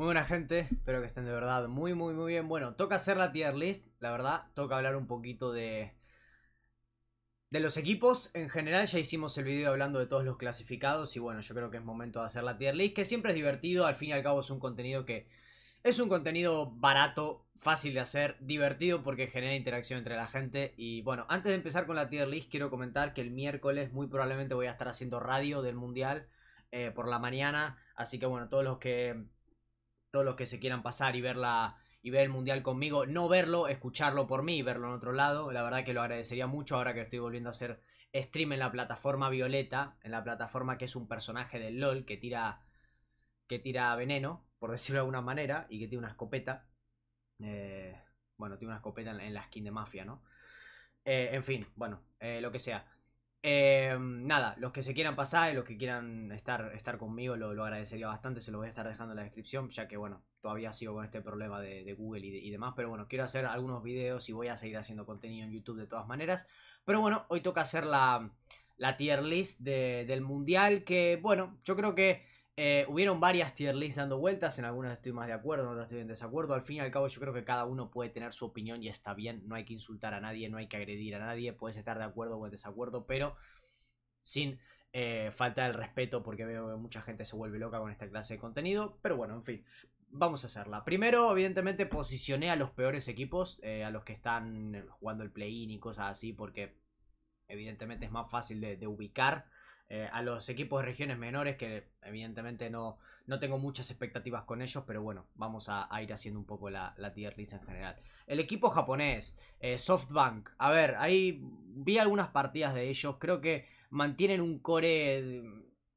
Muy buena gente, espero que estén de verdad muy muy muy bien. Bueno, toca hacer la tier list, la verdad, toca hablar un poquito de... De los equipos, en general ya hicimos el video hablando de todos los clasificados y bueno, yo creo que es momento de hacer la tier list, que siempre es divertido, al fin y al cabo es un contenido que... Es un contenido barato, fácil de hacer, divertido porque genera interacción entre la gente y bueno, antes de empezar con la tier list quiero comentar que el miércoles muy probablemente voy a estar haciendo radio del mundial eh, por la mañana, así que bueno, todos los que todos los que se quieran pasar y verla y ver el mundial conmigo, no verlo, escucharlo por mí y verlo en otro lado. La verdad que lo agradecería mucho ahora que estoy volviendo a hacer stream en la plataforma Violeta, en la plataforma que es un personaje del LOL que tira que tira veneno, por decirlo de alguna manera, y que tiene una escopeta. Eh, bueno, tiene una escopeta en, la skin de mafia, ¿no? Eh, en fin, bueno, eh, lo que sea. Eh, nada, los que se quieran pasar y los que quieran estar, estar conmigo lo, agradecería bastante, se lo voy a estar dejando en la descripción, ya que bueno, todavía sigo con este problema de, Google y, demás, pero bueno, quiero hacer algunos videos y voy a seguir haciendo contenido en YouTube de todas maneras. Pero bueno, hoy toca hacer la, la tier list del mundial, que bueno, yo creo que eh, hubieron varias tier lists dando vueltas, en algunas estoy más de acuerdo, en otras estoy en desacuerdo. Al fin y al cabo yo creo que cada uno puede tener su opinión y está bien, no hay que insultar a nadie, no hay que agredir a nadie, puedes estar de acuerdo o en desacuerdo, pero sin eh, falta del respeto porque veo que mucha gente se vuelve loca con esta clase de contenido. Pero bueno, en fin, vamos a hacerla. Primero, evidentemente, posicioné a los peores equipos, eh, a los que están jugando el play-in y cosas así, porque evidentemente es más fácil de ubicar. Eh, a los equipos de regiones menores, que evidentemente no, no tengo muchas expectativas con ellos, pero bueno, vamos a, ir haciendo un poco la, la, tier list en general. El equipo japonés, eh, SoftBank, a ver, ahí vi algunas partidas de ellos, creo que mantienen un core,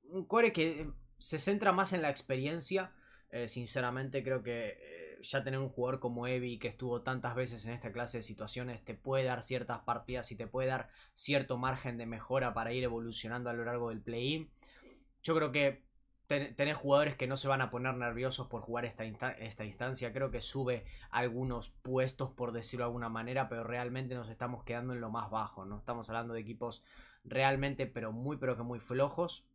un core que se centra más en la experiencia, eh, sinceramente creo que ya tener un jugador como Evi, que estuvo tantas veces en esta clase de situaciones, te puede dar ciertas partidas y te puede dar cierto margen de mejora para ir evolucionando a lo largo del play-in. Yo creo que tener jugadores que no se van a poner nerviosos por jugar esta, esta instancia, creo que sube algunos puestos, por decirlo de alguna manera, pero realmente nos estamos quedando en lo más bajo. No estamos hablando de equipos realmente, pero muy, pero que muy flojos.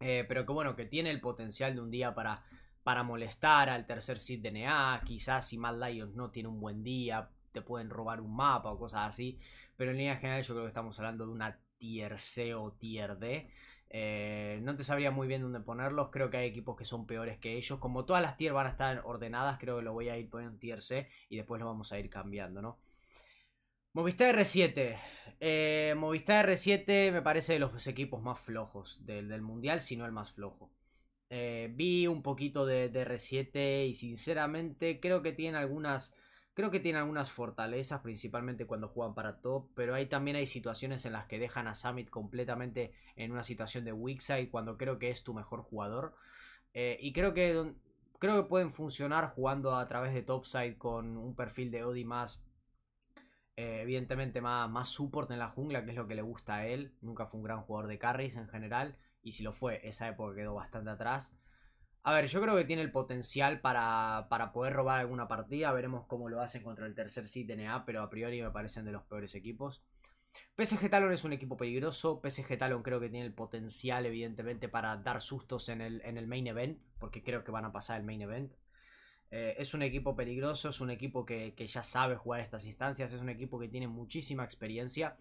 Eh, pero que bueno, que tiene el potencial de un día para para molestar al tercer seed NA, Quizás si Mad Lions no tiene un buen día, te pueden robar un mapa o cosas así. Pero en línea general, yo creo que estamos hablando de una tier C o tier D. Eh, no te sabría muy bien dónde ponerlos. Creo que hay equipos que son peores que ellos. Como todas las tier van a estar ordenadas, creo que lo voy a ir poniendo en tier C y después lo vamos a ir cambiando, ¿no? Movistar R7. Eh, Movistar R7 me parece de los equipos más flojos del, del mundial, si no el más flojo. Eh, vi un poquito de, R7 y sinceramente creo que tiene algunas... Creo que algunas fortalezas, principalmente cuando juegan para top, pero ahí también hay situaciones en las que dejan a Summit completamente en una situación de weak side cuando creo que es tu mejor jugador. Eh, y creo que, creo que pueden funcionar jugando a través de topside con un perfil de Odi más, eh, evidentemente más, más support en la jungla, que es lo que le gusta a él. Nunca fue un gran jugador de carries en general y si lo fue, esa época quedó bastante atrás. A ver, yo creo que tiene el potencial para, poder robar alguna partida. Veremos cómo lo hacen contra el tercer seed pero a priori me parecen de los peores equipos. PSG Talon es un equipo peligroso. PSG Talon creo que tiene el potencial, evidentemente, para dar sustos en el, en el main event, porque creo que van a pasar el main event. Eh, es un equipo peligroso, es un equipo que, que ya sabe jugar estas instancias, es un equipo que tiene muchísima experiencia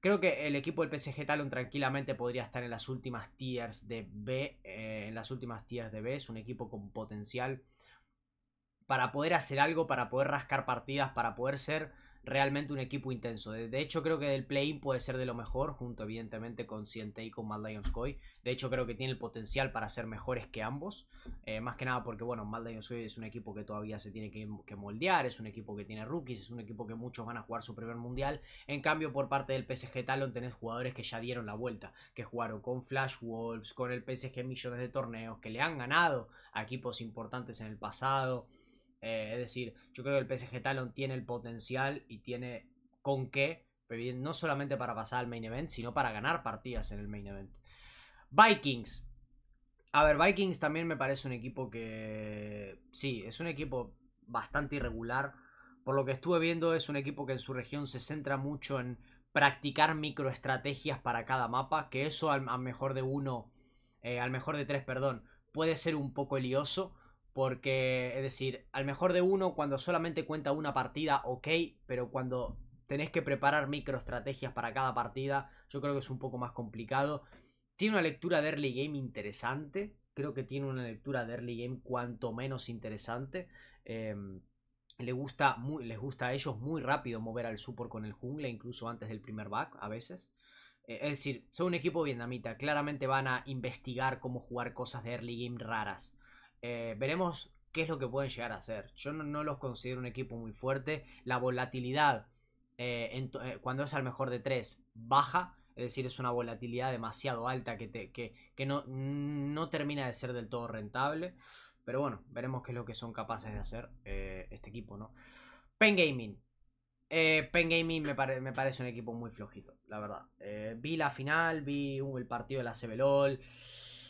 Creo que el equipo del PSG Talon tranquilamente podría estar en las últimas tiers de B. Eh, en las últimas tiers de B. Es un equipo con potencial para poder hacer algo, para poder rascar partidas, para poder ser realmente un equipo intenso. De, hecho, creo que del play-in puede ser de lo mejor, junto evidentemente con Siente y con Mad Lions De hecho, creo que tiene el potencial para ser mejores que ambos. Eh, más que nada porque, bueno, Mad Lions es un equipo que todavía se tiene que, que, moldear, es un equipo que tiene rookies, es un equipo que muchos van a jugar su primer mundial. En cambio, por parte del PSG Talon tenés jugadores que ya dieron la vuelta, que jugaron con Flash Wolves, con el PSG millones de torneos, que le han ganado a equipos importantes en el pasado. Eh, es decir, yo creo que el PSG Talon tiene el potencial y tiene con qué, no solamente para pasar al main event, sino para ganar partidas en el main event. Vikings. A ver, Vikings también me parece un equipo que... Sí, es un equipo bastante irregular. Por lo que estuve viendo, es un equipo que en su región se centra mucho en practicar microestrategias para cada mapa, que eso al, mejor de uno, eh, al mejor de tres, perdón, puede ser un poco lioso, porque, es decir, al mejor de uno, cuando solamente cuenta una partida, ok, pero cuando tenés que preparar microestrategias para cada partida, yo creo que es un poco más complicado. Tiene una lectura de early game interesante. Creo que tiene una lectura de early game cuanto menos interesante. Em, le gusta muy, les gusta a ellos muy rápido mover al support con el jungle, incluso antes del primer back a veces. Eh, es decir, son un equipo vietnamita. Claramente van a investigar cómo jugar cosas de early game raras. Eh, veremos qué es lo que pueden llegar a hacer. Yo no, los considero un equipo muy fuerte. La volatilidad, eh, eh, cuando es al mejor de tres, baja. Es decir, es una volatilidad demasiado alta que, que, no, no, termina de ser del todo rentable. Pero bueno, veremos qué es lo que son capaces de hacer este equipo, ¿no? Pen Gaming. Pen Gaming me, me, parece un equipo muy flojito, la verdad. vi la final, vi uh, el partido de la CBLOL.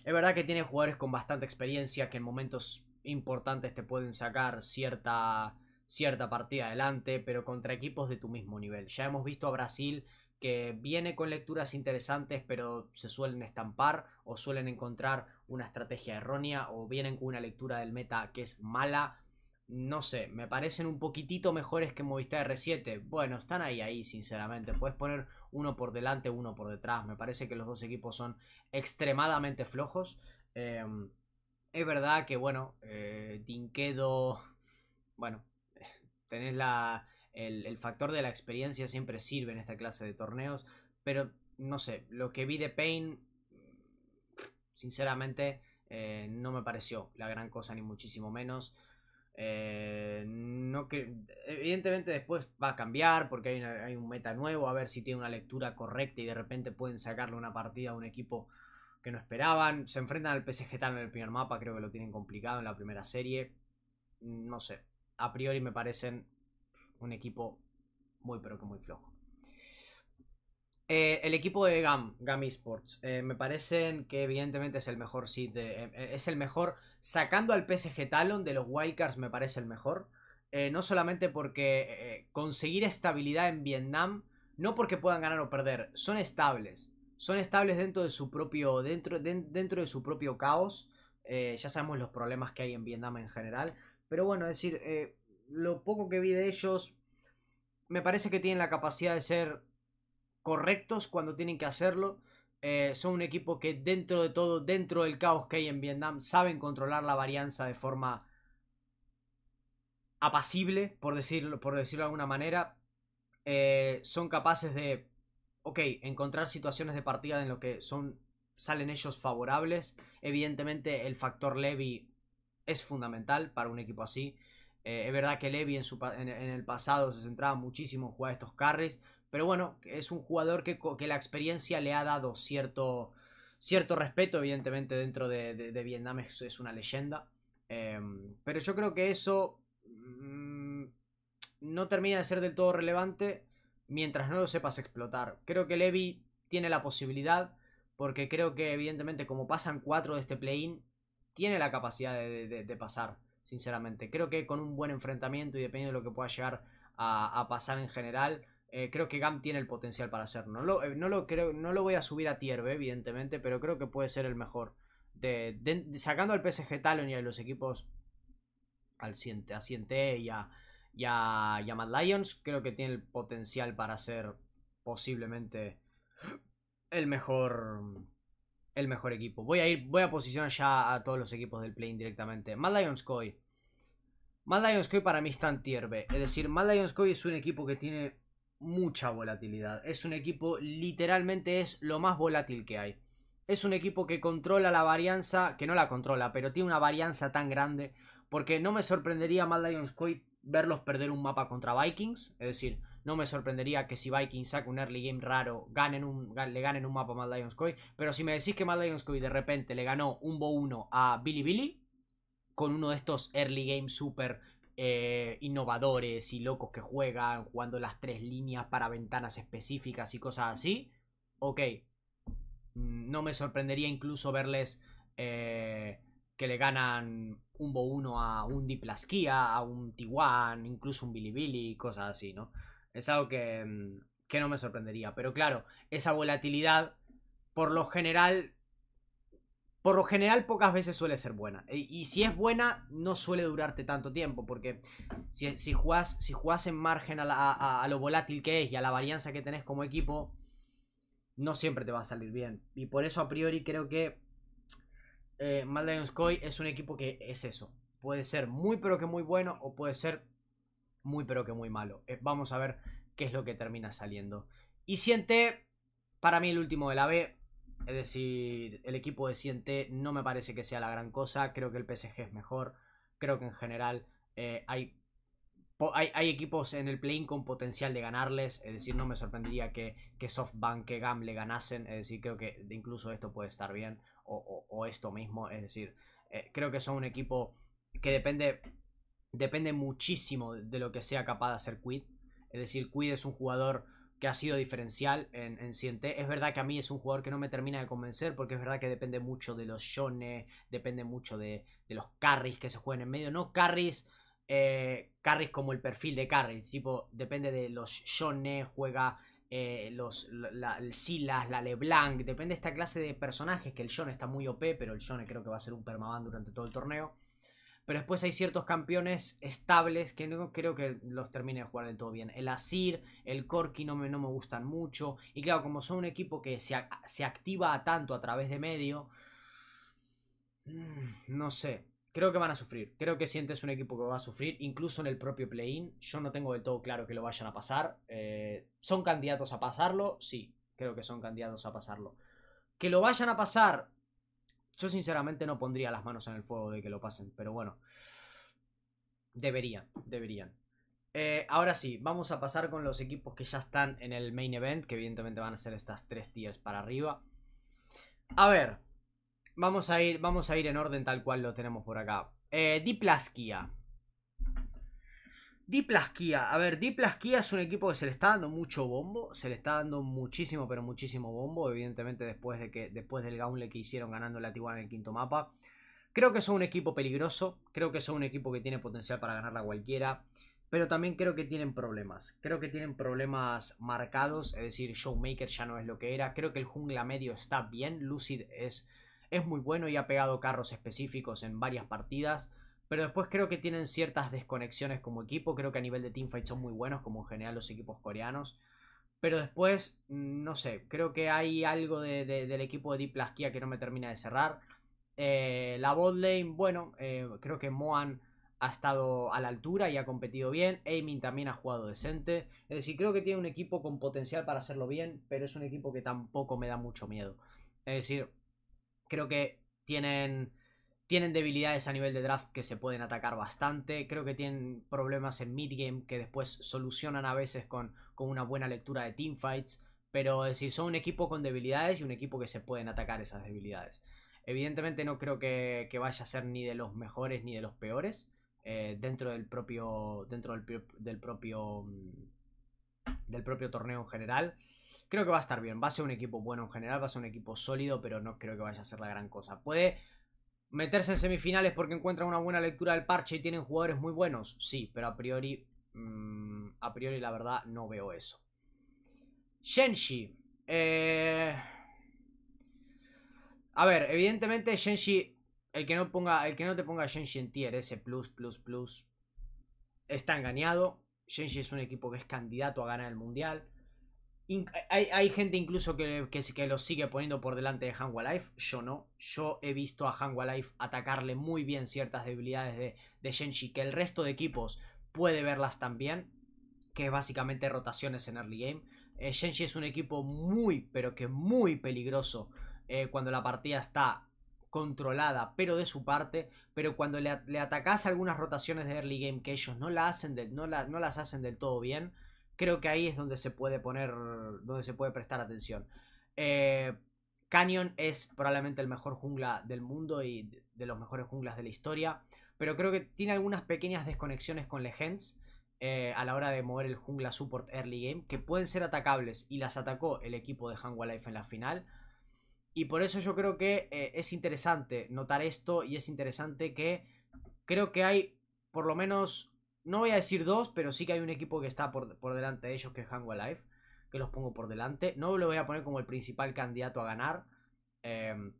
Es verdad que tiene jugadores con bastante experiencia que en momentos importantes te pueden sacar cierta, cierta partida adelante, pero contra equipos de tu mismo nivel. Ya hemos visto a Brasil que viene con lecturas interesantes, pero se suelen estampar o suelen encontrar una estrategia errónea o vienen con una lectura del meta que es mala. No sé, me parecen un poquitito mejores que Movistar R7. Bueno, están ahí, ahí, sinceramente. Puedes poner uno por delante, uno por detrás. Me parece que los dos equipos son extremadamente flojos. Em, es verdad que, bueno, eh, bueno, tener el, factor de la experiencia siempre sirve en esta clase de torneos, pero no sé, lo que vi de Pain, sinceramente, eh, no me pareció la gran cosa, ni muchísimo menos. Eh, no que, evidentemente después va a cambiar porque hay, un meta nuevo, a ver si tiene una lectura correcta y de repente pueden sacarle una partida a un equipo que no esperaban. Se enfrentan al PSG tal en el primer mapa, creo que lo tienen complicado en la primera serie. No sé, a priori me parecen un equipo muy pero que muy flojo. Eh, el equipo de GAM, GAM Esports, eh, me parecen que evidentemente es el mejor eh, es el mejor, sacando al PSG Talon de los Wildcards me parece el mejor, no solamente porque conseguir estabilidad en Vietnam, no porque puedan ganar o perder, son estables, son estables dentro de su propio, dentro, dentro de su propio caos, ya sabemos los problemas que hay en Vietnam en general, pero bueno, es decir, lo poco que vi de ellos, me parece que tienen la capacidad de ser correctos cuando tienen que hacerlo. Eh, son un equipo que dentro de todo, dentro del caos que hay en Vietnam, saben controlar la varianza de forma apacible, por decirlo, por decirlo de alguna manera. Eh, son capaces de, ok, encontrar situaciones de partida en las que son, salen ellos favorables. Evidentemente el factor Levy es fundamental para un equipo así. Eh, es verdad que Levy en, su, en el pasado se centraba muchísimo en jugar estos carries, pero bueno, es un jugador que, que la experiencia le ha dado cierto, cierto respeto, evidentemente dentro de, de, Vietnam es, una leyenda. Em, pero yo creo que eso mm, no termina de ser del todo relevante mientras no lo sepas explotar. Creo que Levy tiene la posibilidad, porque creo que evidentemente como pasan cuatro de este play-in, tiene la capacidad de, de, pasar, sinceramente. Creo que con un buen enfrentamiento y dependiendo de lo que pueda llegar a pasar en general, eh, creo que GAM tiene el potencial para hacerlo. No lo, eh, creo, no lo voy a subir a tier evidentemente, pero creo que puede ser el mejor. De, sacando al PSG Talon y a los equipos al a Ciente y a, y, Mad Lions, creo que tiene el potencial para ser posiblemente el mejor el mejor equipo. Voy a ir, voy a posicionar ya a todos los equipos del play directamente. Mad Lions Koi. Mad Lions Koi para mí está en tier Es decir, Mad Lions Koi es un equipo que tiene mucha volatilidad. Es un equipo, literalmente es lo más volátil que hay. Es un equipo que controla la varianza, que no la controla, pero tiene una varianza tan grande. Porque no me sorprendería a Mad Lions verlos perder un mapa contra Vikings. Es decir, no me sorprendería que si Vikings saca un early game raro, ganen un, le ganen un mapa a Mad Lions Pero si me decís que Mad Lions de repente le ganó un Bo 1 a Billy Billy, con uno de estos early game super eh, innovadores y locos que juegan, jugando las tres líneas para ventanas específicas y cosas así, ok. Mm, no me sorprendería incluso verles eh, que le ganan un Bo1 a un Diplasquía, a un Tiguan, incluso un Bilibili, cosas así, ¿no? Es algo que, mm, que no me sorprendería. Pero claro, esa volatilidad por lo general por lo general pocas veces suele ser buena. E, y, si es buena, no suele durarte tanto tiempo, porque si, si, jugás, si en margen a, lo volátil que es y a la varianza que tenés como equipo, no siempre te va a salir bien. Y por eso a priori creo que eh, Mad es un equipo que es eso. Puede ser muy pero que muy bueno o puede ser muy pero que muy malo. Eh, vamos a ver qué es lo que termina saliendo. Y siente, para mí el último de la B, es decir, el equipo de Ciente no me parece que sea la gran cosa. Creo que el PSG es mejor. Creo que en general eh, hay, hay, equipos en el playing con potencial de ganarles. Es decir, no me sorprendería que, SoftBank, que GAM le ganasen. Es decir, creo que incluso esto puede estar bien. O, esto mismo. Es decir, eh, creo que son un equipo que depende, depende muchísimo de lo que sea capaz de hacer Quid. Es decir, Quid es un jugador que ha sido diferencial en, en Ciente. Es verdad que a mí es un jugador que no me termina de convencer porque es verdad que depende mucho de los shones, depende mucho de, los carries que se juegan en medio. No carries, eh, carries como el perfil de carries, tipo, depende de los Yone, juega eh, los Silas, la LeBlanc, depende de esta clase de personajes que el shone está muy OP, pero el shone creo que va a ser un permaban durante todo el torneo. Pero después hay ciertos campeones estables que no creo que los termine de jugar del todo bien. El Asir, el Corky no me, no me gustan mucho. Y claro, como son un equipo que se, se activa tanto a través de medio. Mm, no sé. Creo que van a sufrir. Creo que sientes un equipo que va a sufrir, incluso en el propio play-in. Yo no tengo del todo claro que lo vayan a pasar. Eh, ¿Son candidatos a pasarlo? Sí, creo que son candidatos a pasarlo. Que lo vayan a pasar yo sinceramente no pondría las manos en el fuego de que lo pasen, pero bueno. Deberían, deberían. Eh, ahora sí, vamos a pasar con los equipos que ya están en el main event, que evidentemente van a ser estas tres tiers para arriba. A ver, vamos a ir, vamos a ir en orden tal cual lo tenemos por acá. Eh, Diplasquía. A ver, Diplasquía es un equipo que se le está dando mucho bombo. Se le está dando muchísimo, pero muchísimo bombo. Evidentemente, después, de que, después del gaunle que hicieron ganando la Tijuana en el quinto mapa. Creo que son un equipo peligroso. Creo que son un equipo que tiene potencial para ganarla cualquiera. Pero también creo que tienen problemas. Creo que tienen problemas marcados. Es decir, Showmaker ya no es lo que era. Creo que el jungla medio está bien. Lucid es, es muy bueno y ha pegado carros específicos en varias partidas. Pero después creo que tienen ciertas desconexiones como equipo. Creo que a nivel de teamfight son muy buenos, como en general los equipos coreanos. Pero después, mm, no sé, creo que hay algo del equipo de Deep que no me termina de cerrar. Eh, la Bodlane, bueno, eh, creo que Moan ha estado a la altura y ha competido bien. Aimin también ha jugado decente. Es decir, creo que tiene un equipo con potencial para hacerlo bien, pero es un equipo que tampoco me da mucho miedo. Es decir, creo que tienen tienen debilidades a nivel de draft que se pueden atacar bastante. Creo que tienen problemas en mid game que después solucionan a veces con, una buena lectura de teamfights. Pero es decir, son un equipo con debilidades y un equipo que se pueden atacar esas debilidades. Evidentemente no creo que, vaya a ser ni de los mejores ni de los peores. Eh, dentro del propio. Dentro del, propio. Mm, del propio torneo en general creo que va a estar bien. Va a ser un equipo bueno en general, va a ser un equipo sólido, pero no creo que vaya a ser la gran cosa. Puede ¿Meterse en semifinales porque encuentran una buena lectura del parche y tienen jugadores muy buenos? Sí, pero a priori. Mm, a priori, la verdad, no veo eso. Shenshi. Eh, a ver, evidentemente, Shenshi. El que no, ponga, el que no te ponga Shenshi en tier, ese plus, plus, plus. Está engañado. Shenshi es un equipo que es candidato a ganar el mundial. Hay, gente incluso que, que, lo sigue poniendo por delante de Hanwa Life. Yo no. Yo he visto a Hanwa Life atacarle muy bien ciertas debilidades de, de que el resto de equipos puede verlas también. Que es básicamente rotaciones en early game. Eh, es un equipo muy, pero que muy peligroso eh, cuando la partida está controlada, pero de su parte. Pero cuando le, le atacás algunas rotaciones de early game que ellos no, la hacen no, no las hacen del todo bien creo que ahí es donde se puede poner, donde se puede prestar atención. Eh, Canyon es probablemente el mejor jungla del mundo y de los mejores junglas de la historia, pero creo que tiene algunas pequeñas desconexiones con Legends eh, a la hora de mover el jungla support early game, que pueden ser atacables y las atacó el equipo de Hangua Life en la final. Y por eso yo creo que eh, es interesante notar esto y es interesante que creo que hay por lo menos no voy a decir dos, pero sí que hay un equipo que está por, delante de ellos, que es Hangua Life, que los pongo por delante. No lo voy a poner como el principal candidato a ganar. Em,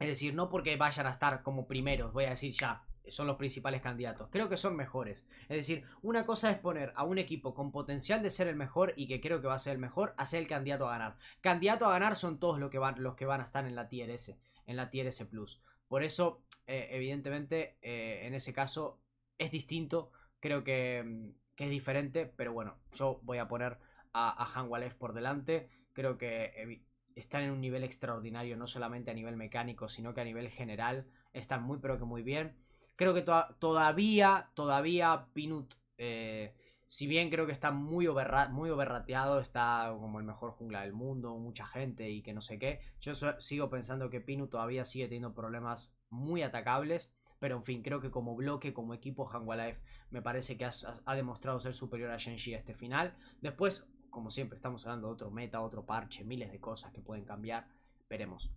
es decir, no porque vayan a estar como primeros, voy a decir ya, son los principales candidatos. Creo que son mejores. Es decir, una cosa es poner a un equipo con potencial de ser el mejor y que creo que va a ser el mejor, a ser el candidato a ganar. Candidato a ganar son todos los que van, los que van a estar en la tier S, en la tier S Plus. Por eso, eh, evidentemente, eh, en ese caso es distinto creo mm, que, es diferente, pero bueno, yo voy a poner a, a Han por delante. Creo que están en un nivel extraordinario, no solamente a nivel mecánico, sino que a nivel general están muy, pero que muy bien. Creo que todavía, todavía Pinut, eh, si bien creo que está muy, muy overrateado, está como el mejor jungla del mundo, mucha gente y que no sé qué, yo sigo pensando que Pinut todavía sigue teniendo problemas muy atacables. Pero en fin, creo que como bloque, como equipo, life me parece que ha, demostrado ser superior a Genji a este final. Después, como siempre, estamos hablando de otro meta, otro parche, miles de cosas que pueden cambiar. Veremos.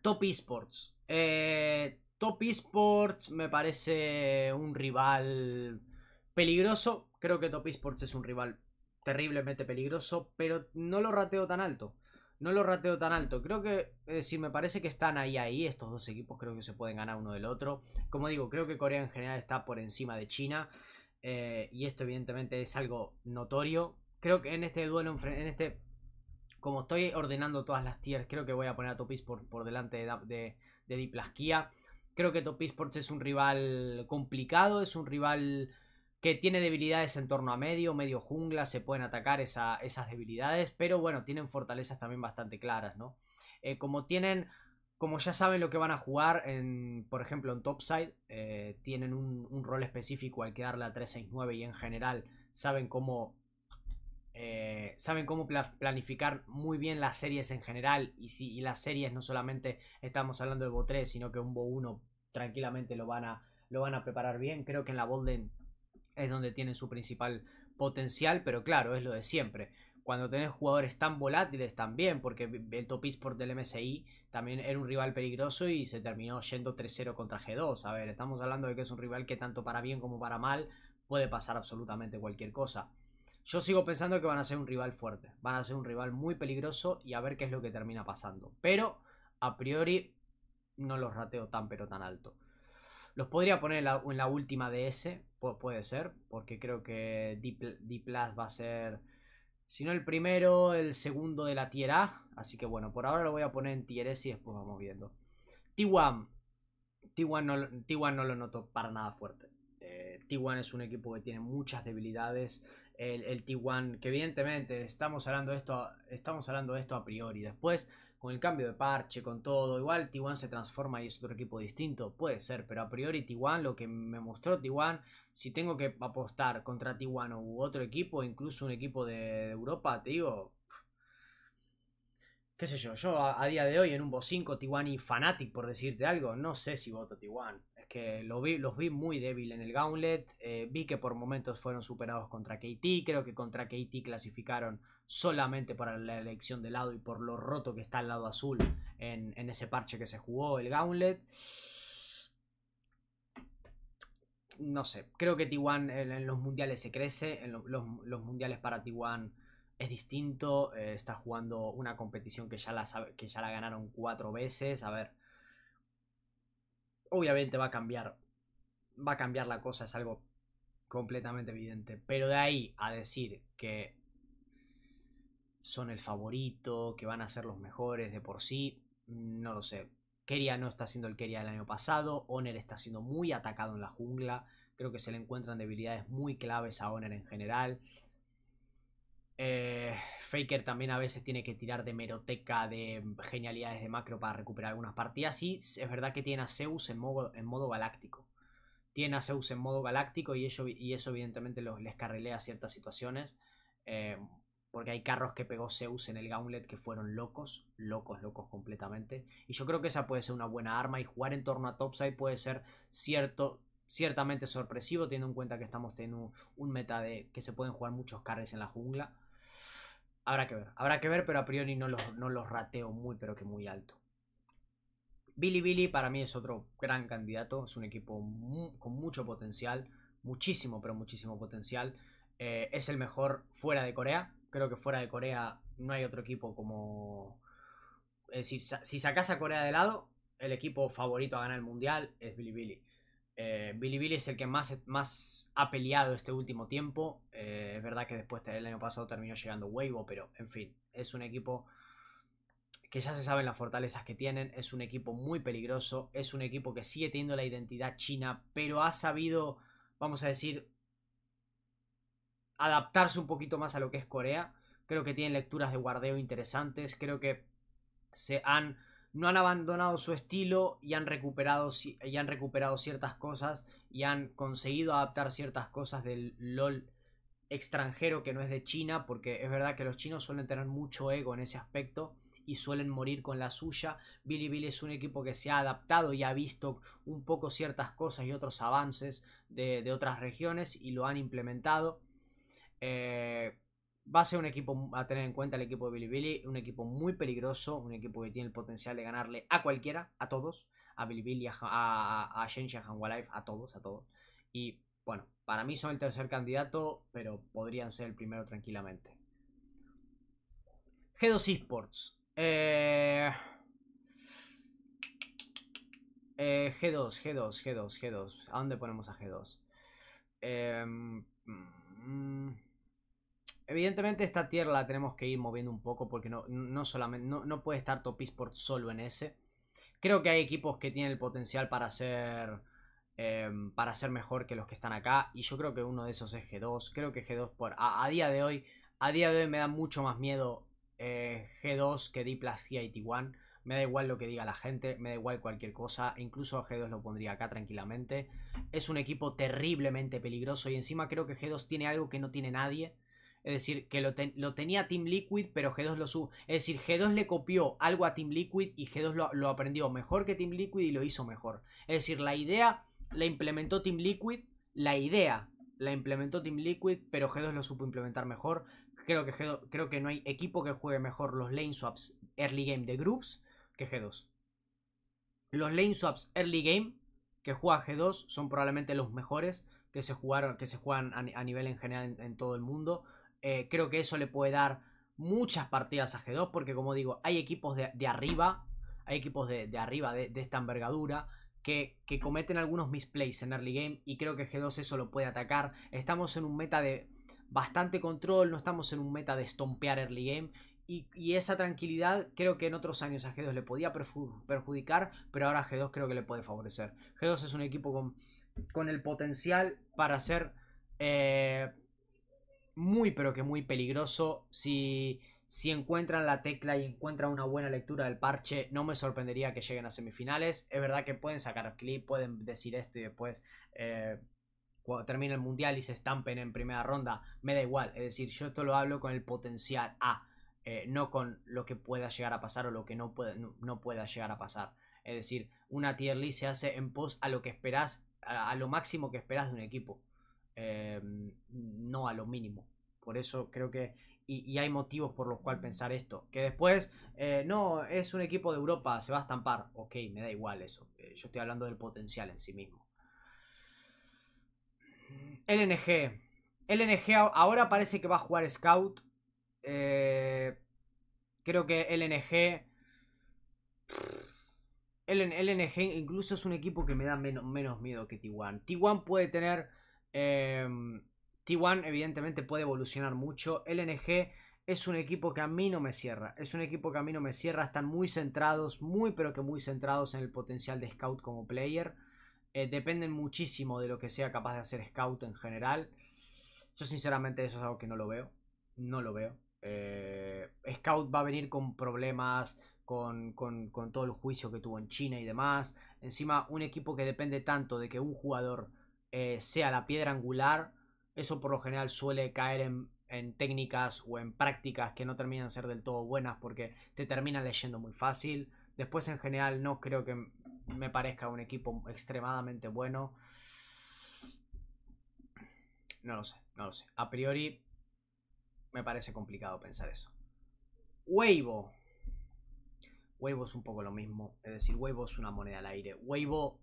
Top Esports. Eh, top Esports me parece un rival peligroso. Creo que Top Esports es un rival terriblemente peligroso, pero no lo rateo tan alto no lo rateo tan alto. Creo que eh, si me parece que están ahí, ahí, estos dos equipos creo que se pueden ganar uno del otro. Como digo, creo que Corea en general está por encima de China. Eh, y esto evidentemente es algo notorio. Creo que en este duelo, en este... Como estoy ordenando todas las tiers, creo que voy a poner a Topis por, por delante de, de, Diplasquía. Creo que Top es un rival complicado, es un rival que tiene debilidades en torno a medio, medio jungla, se pueden atacar esas debilidades, pero bueno, tienen fortalezas también bastante claras, ¿no? Eh, como tienen, como ya saben lo que van a jugar, en, por ejemplo en topside, eh, tienen un, rol específico al que darle a 369 y en general saben cómo... Eh, saben cómo planificar muy bien las series en general y si las series no solamente estamos hablando de Bo 3 sino que un Bo 1 tranquilamente lo van a, lo van a preparar bien creo que en la Bolden es donde tienen su principal potencial, pero claro, es lo de siempre. Cuando tenés jugadores tan volátiles también, porque el Top Esport del MSI también era un rival peligroso y se terminó yendo 3-0 contra G2. A ver, estamos hablando de que es un rival que tanto para bien como para mal puede pasar absolutamente cualquier cosa. Yo sigo pensando que van a ser un rival fuerte, van a ser un rival muy peligroso y a ver qué es lo que termina pasando. Pero a priori no los rateo tan pero tan alto. Los podría poner en la, última DS, ese, puede ser, porque creo que D, va a ser, si no el primero, el segundo de la tier A. Así que bueno, por ahora lo voy a poner en tier S y después vamos viendo. T1. t no, lo noto para nada fuerte. Eh, T1 es un equipo que tiene muchas debilidades. El, T1, que evidentemente estamos hablando, esto, estamos hablando de esto a priori. Después con el cambio de parche, con todo. Igual t se transforma y es otro equipo distinto. Puede ser, pero a priori t lo que me mostró t si tengo que apostar contra t u otro equipo, incluso un equipo de Europa, te digo, qué sé yo, yo a, día de hoy en un 5 y Fanatic, por decirte algo, no sé si voto Tiwan. Es que los vi muy débil en el Gauntlet. Eh, vi que por momentos fueron superados contra KT. Creo que contra KT clasificaron solamente para la elección de lado y por lo roto que está el lado azul en, ese parche que se jugó, el Gauntlet. No sé, creo que tiguan en, los mundiales se crece, en los, mundiales para tiguan es distinto, eh, está jugando una competición que ya, la, que ya la ganaron cuatro veces, a ver, obviamente va a cambiar, va a cambiar la cosa, es algo completamente evidente, pero de ahí a decir que son el favorito, que van a ser los mejores de por sí, mm, no lo sé. Keria no está siendo el Keria del año pasado, Honor está siendo muy atacado en la jungla, creo que se le encuentran debilidades muy claves a Honor en general. Eh, Faker también a veces tiene que tirar de meroteca de genialidades de macro para recuperar algunas partidas. Y es verdad que tiene a Zeus en modo, en modo galáctico. Tiene a Zeus en modo galáctico y, y eso evidentemente los, les carrilea ciertas situaciones. Eh, porque hay carros que pegó Zeus en el Gauntlet que fueron locos, locos, locos completamente. Y yo creo que esa puede ser una buena arma y jugar en torno a Topside puede ser cierto, ciertamente sorpresivo, teniendo en cuenta que estamos teniendo un meta de que se pueden jugar muchos carries en la jungla. Habrá que ver, habrá que ver, pero a priori no los, no los rateo muy, pero que muy alto. Billy Billy para mí es otro gran candidato, es un equipo con mucho potencial, muchísimo, pero muchísimo potencial. Eh, es el mejor fuera de Corea, creo que fuera de Corea no hay otro equipo como... Es decir, si sacas a Corea de lado, el equipo favorito a ganar el Mundial es Bilibili. Eh, Bilibili es el que más, más ha peleado este último tiempo. Eh, es verdad que después del año pasado terminó llegando Weibo, pero en fin, es un equipo que ya se saben las fortalezas que tienen. Es un equipo muy peligroso. Es un equipo que sigue teniendo la identidad china, pero ha sabido, vamos a decir, adaptarse un poquito más a lo que es Corea. Creo que tienen lecturas de guardeo interesantes. Creo que se han no han abandonado su estilo y han recuperado, han recuperado ciertas cosas y han conseguido adaptar ciertas cosas del LOL extranjero que no es de China, porque es verdad que los chinos suelen tener mucho ego en ese aspecto y suelen morir con la suya. Billy Billy es un equipo que se ha adaptado y ha visto un poco ciertas cosas y otros avances de otras regiones y lo han implementado. Eh, va a ser un equipo a tener en cuenta el equipo de Bilibili, un equipo muy peligroso, un equipo que tiene el potencial de ganarle a cualquiera, a todos, a Bilibili, a, a, a, Shenzhen, a a todos, a todos. Y bueno, para mí son el tercer candidato, pero podrían ser el primero tranquilamente. G2 Esports. G2, G2, G2, G2. ¿A dónde ponemos a G2? Eh... Em, mm, Evidentemente esta tierra la tenemos que ir moviendo un poco porque no, no no, puede estar Top Esports solo en ese. Creo que hay equipos que tienen el potencial para ser, em, para ser mejor que los que están acá y yo creo que uno de esos es G2. Creo que G2 por, a, día de hoy, a día de hoy me da mucho más miedo eh, G2 que Diplas y t 1 Me da igual lo que diga la gente, me da igual cualquier cosa. Incluso a G2 lo pondría acá tranquilamente. Es un equipo terriblemente peligroso y encima creo que G2 tiene algo que no tiene nadie es decir, que lo, tenía Team Liquid, pero G2 lo supo, Es decir, G2 le copió algo a Team Liquid y G2 lo, aprendió mejor que Team Liquid y lo hizo mejor. Es decir, la idea la implementó Team Liquid, la idea la implementó Team Liquid, pero G2 lo supo implementar mejor. Creo que, creo que no hay equipo que juegue mejor los lane swaps early game de groups que G2. Los lane swaps early game que juega G2 son probablemente los mejores que se, jugaron, que se juegan a, nivel en general en todo el mundo eh, creo que eso le puede dar muchas partidas a G2 porque como digo, hay equipos de, arriba, hay equipos de, arriba de, esta envergadura. Que, cometen algunos misplays en early game y creo que G2 eso lo puede atacar. Estamos en un meta de bastante control, no estamos en un meta de estompear early game y, esa tranquilidad creo que en otros años a G2 le podía perjudicar, pero ahora a G2 creo que le puede favorecer. G2 es un equipo con, el potencial para ser eh, muy pero que muy peligroso. Si, si encuentran la tecla y encuentran una buena lectura del parche, no me sorprendería que lleguen a semifinales. Es verdad que pueden sacar clip, pueden decir esto y después... Eh, cuando termine el mundial y se estampen en primera ronda, me da igual. Es decir, yo esto lo hablo con el potencial A, eh, no con lo que pueda llegar a pasar o lo que no, no, pueda llegar a pasar. Es decir, una tier list se hace en pos a lo que esperas a, lo máximo que esperas de un equipo. Eh, no a lo mínimo. Por eso creo que. Y, hay motivos por los cuales pensar esto. Que después, eh, no, es un equipo de Europa, se va a estampar. Ok, me da igual eso. Eh, yo estoy hablando del potencial en sí mismo. LNG. LNG ahora parece que va a jugar Scout. creo que LNG. LNG incluso es un equipo que me da menos, menos miedo que T1. T1 puede tener Em, T1 evidentemente puede evolucionar mucho. LNG es un equipo que a mí no me cierra. Es un equipo que a mí no me cierra. Están muy centrados, muy pero que muy centrados en el potencial de Scout como player. Eh, dependen muchísimo de lo que sea capaz de hacer Scout en general. Yo sinceramente eso es algo que no lo veo. No lo veo. Eh, Scout va a venir con problemas, con, con todo el juicio que tuvo en China y demás. Encima, un equipo que depende tanto de que un jugador eh, sea la piedra angular, eso por lo general suele caer en, técnicas o en prácticas que no terminan de ser del todo buenas porque te terminan leyendo muy fácil. Después en general no creo que me parezca un equipo extremadamente bueno. No lo sé, no lo sé. A priori me parece complicado pensar eso. Weibo Weibo es un poco lo mismo. Es decir, Weibo es una moneda al aire. Weibo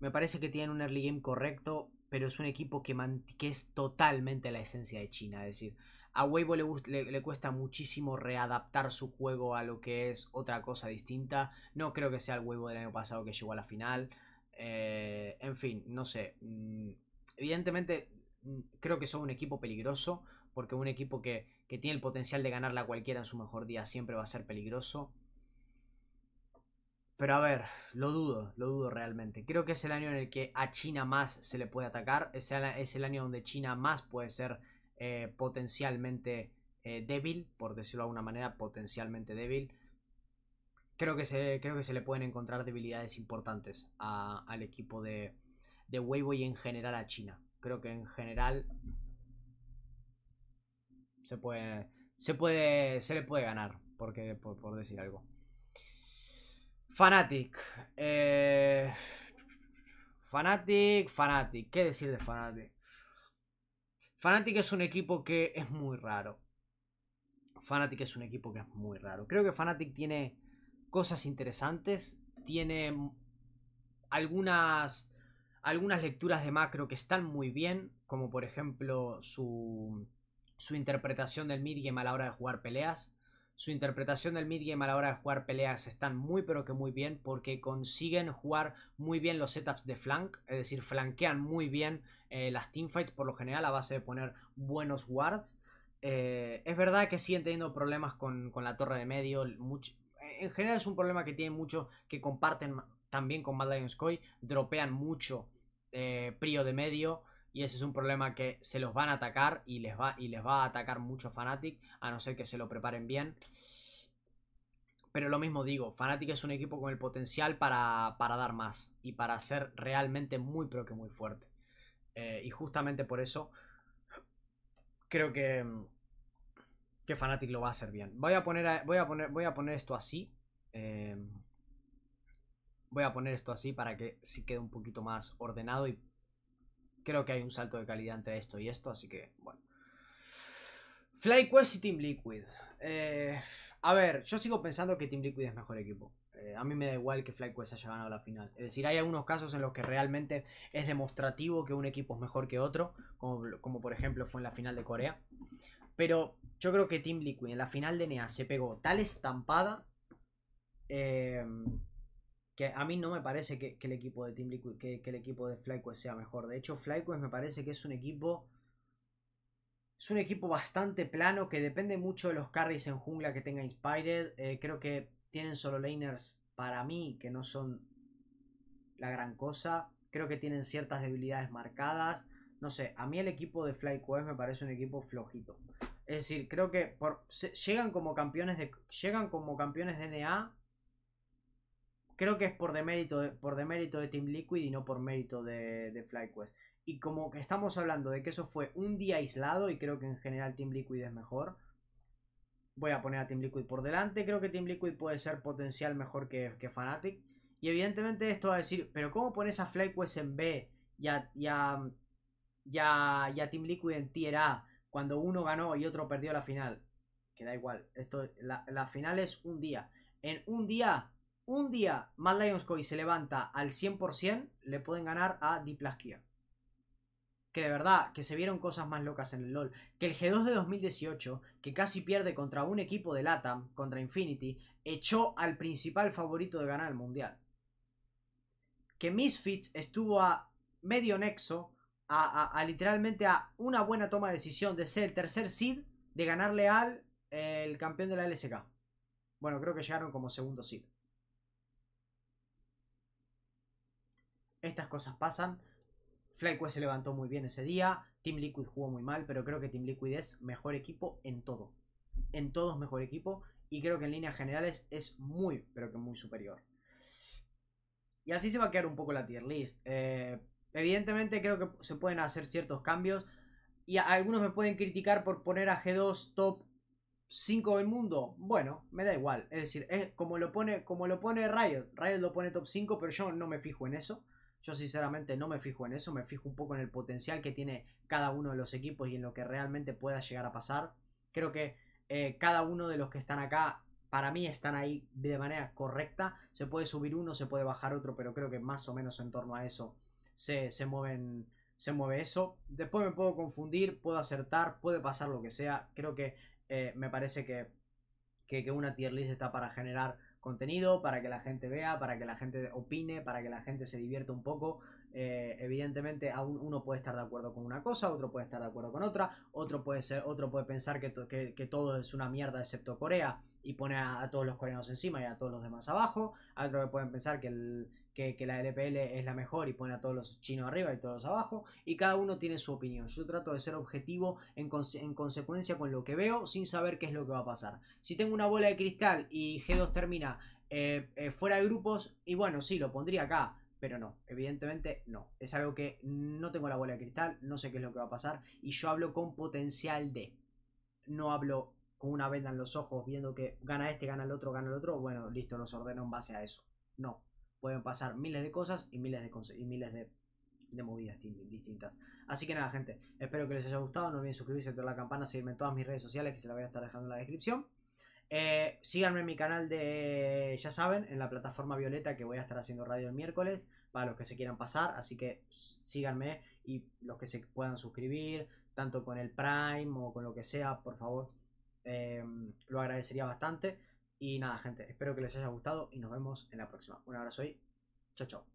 me parece que tiene un early game correcto, pero es un equipo que, es totalmente la esencia de China. Es decir, a Weibo le, cuesta muchísimo readaptar su juego a lo que es otra cosa distinta. No creo que sea el Weibo del año pasado que llegó a la final. Eh, en fin, no sé. Mm, evidentemente, mm, creo que son un equipo peligroso, porque un equipo que, tiene el potencial de ganarla cualquiera en su mejor día siempre va a ser peligroso. Pero a ver, lo dudo, lo dudo realmente. Creo que es el año en el que a China más se le puede atacar. Es el, es el año donde China más puede ser eh, potencialmente eh, débil, por decirlo de alguna manera, potencialmente débil. Creo que se, creo que se le pueden encontrar debilidades importantes al equipo de, de Weibo y en general a China. Creo que en general se puede, se puede, se le puede ganar, porque, por decir algo. Fanatic. Eh... Fanatic, Fanatic. ¿Qué decir de Fanatic? Fanatic es un equipo que es muy raro. Fanatic es un equipo que es muy raro. Creo que Fanatic tiene cosas interesantes. Tiene algunas, algunas lecturas de macro que están muy bien. Como por ejemplo su, su interpretación del midgame a la hora de jugar peleas. Su interpretación del midgame a la hora de jugar peleas están muy pero que muy bien porque consiguen jugar muy bien los setups de flank, es decir, flanquean muy bien eh, las teamfights por lo general a base de poner buenos wards. Eh, es verdad que siguen teniendo problemas con, la torre de medio, en general es un problema que tienen mucho, que comparten también con Mad Lions Koi, dropean mucho eh, Prio de medio, y ese es un problema que se los van a atacar y les va, y les va a atacar mucho Fnatic, a no ser que se lo preparen bien. Pero lo mismo digo, Fnatic es un equipo con el potencial para, dar más y para ser realmente muy, pero que muy fuerte. Eh, y justamente por eso creo que, que Fnatic lo va a hacer bien. Voy a poner, voy a poner, voy a poner esto así. Eh, voy a poner esto así para que sí quede un poquito más ordenado y creo que hay un salto de calidad entre esto y esto, así que, bueno. FlyQuest y Team Liquid. Eh, a ver, yo sigo pensando que Team Liquid es mejor equipo. Eh, a mí me da igual que FlyQuest haya ganado la final. Es decir, hay algunos casos en los que realmente es demostrativo que un equipo es mejor que otro, como, como por ejemplo fue en la final de Corea. Pero yo creo que Team Liquid en la final de NEA se pegó tal estampada eh, que a mí no me parece que, el equipo de Team que, el equipo de FlyQuest sea mejor. De hecho, FlyQuest me parece que es un equipo. Es un equipo bastante plano que depende mucho de los carries en jungla que tenga Inspired. Eh, creo que tienen solo laners para mí que no son la gran cosa. Creo que tienen ciertas debilidades marcadas. No sé, a mí el equipo de FlyQuest me parece un equipo flojito. Es decir, creo que llegan como campeones de llegan como campeones de NA Creo que es por demérito, de, por de Team Liquid y no por mérito de, FlyQuest. Y como que estamos hablando de que eso fue un día aislado y creo que en general Team Liquid es mejor, voy a poner a Team Liquid por delante. Creo que Team Liquid puede ser potencial mejor que, que Fnatic. Y evidentemente esto va a decir, pero ¿cómo pones a FlyQuest en B y a, y, a, Team Liquid en tier A cuando uno ganó y otro perdió la final? Que da igual, esto, la, la final es un día. En un día un día Mad Lions se levanta al 100%, le pueden ganar a Diplaskia. Que de verdad, que se vieron cosas más locas en el LoL. Que el G2 de 2018, que casi pierde contra un equipo de LATAM, contra Infinity, echó al principal favorito de ganar el Mundial. Que Misfits estuvo a medio nexo, a, literalmente a una buena toma de decisión de ser el tercer seed, de ganarle al el campeón de la LSK. Bueno, creo que llegaron como segundo seed. estas cosas pasan. FlyQuest se levantó muy bien ese día, Team Liquid jugó muy mal, pero creo que Team Liquid es mejor equipo en todo. En todo mejor equipo y creo que en líneas generales es muy, pero que muy superior. Y así se va a quedar un poco la tier list. Eh, evidentemente creo que se pueden hacer ciertos cambios y algunos me pueden criticar por poner a G2 top 5 del mundo. Bueno, me da igual. Es decir, es como lo pone, como lo pone Riot. Riot lo pone top 5, pero yo no me fijo en eso. Yo sinceramente no me fijo en eso, me fijo un poco en el potencial que tiene cada uno de los equipos y en lo que realmente pueda llegar a pasar. Creo que eh, cada uno de los que están acá, para mí están ahí de manera correcta. Se puede subir uno, se puede bajar otro, pero creo que más o menos en torno a eso se, mueven se mueve eso. Después me puedo confundir, puedo acertar, puede pasar lo que sea. Creo que eh, me parece que, que, una tier list está para generar contenido, para que la gente vea, para que la gente opine, para que la gente se divierta un poco. Eh, evidentemente, uno puede estar de acuerdo con una cosa, otro puede estar de acuerdo con otra, otro puede ser, otro puede pensar que, todo es una mierda excepto Corea y pone a, todos los coreanos encima y a todos los demás abajo, otro pueden pensar que el, que, la LPL es la mejor y pone a todos los chinos arriba y todos abajo, y cada uno tiene su opinión. Yo trato de ser objetivo en, consecuencia con lo que veo sin saber qué es lo que va a pasar. Si tengo una bola de cristal y G2 termina eh, eh, fuera de grupos, y bueno, sí, lo pondría acá. Pero no, evidentemente no. Es algo que no tengo la bola de cristal, no sé qué es lo que va a pasar. Y yo hablo con potencial de. No hablo con una venda en los ojos viendo que gana este, gana el otro, gana el otro. Bueno, listo, los ordeno en base a eso. No, pueden pasar miles de cosas y miles de, y miles de, movidas distintas. Así que nada, gente, espero que les haya gustado. No olviden suscribirse, activar la campana, seguirme en todas mis redes sociales que se las voy a estar dejando en la descripción. Eh, síganme en mi canal de, ya saben, en la plataforma Violeta que voy a estar haciendo radio el miércoles para los que se quieran pasar. Así que síganme y los que se puedan suscribir, tanto con el Prime o con lo que sea, por favor, eh, lo agradecería bastante. Y nada, gente, espero que les haya gustado y nos vemos en la próxima. Un abrazo y chao, chao.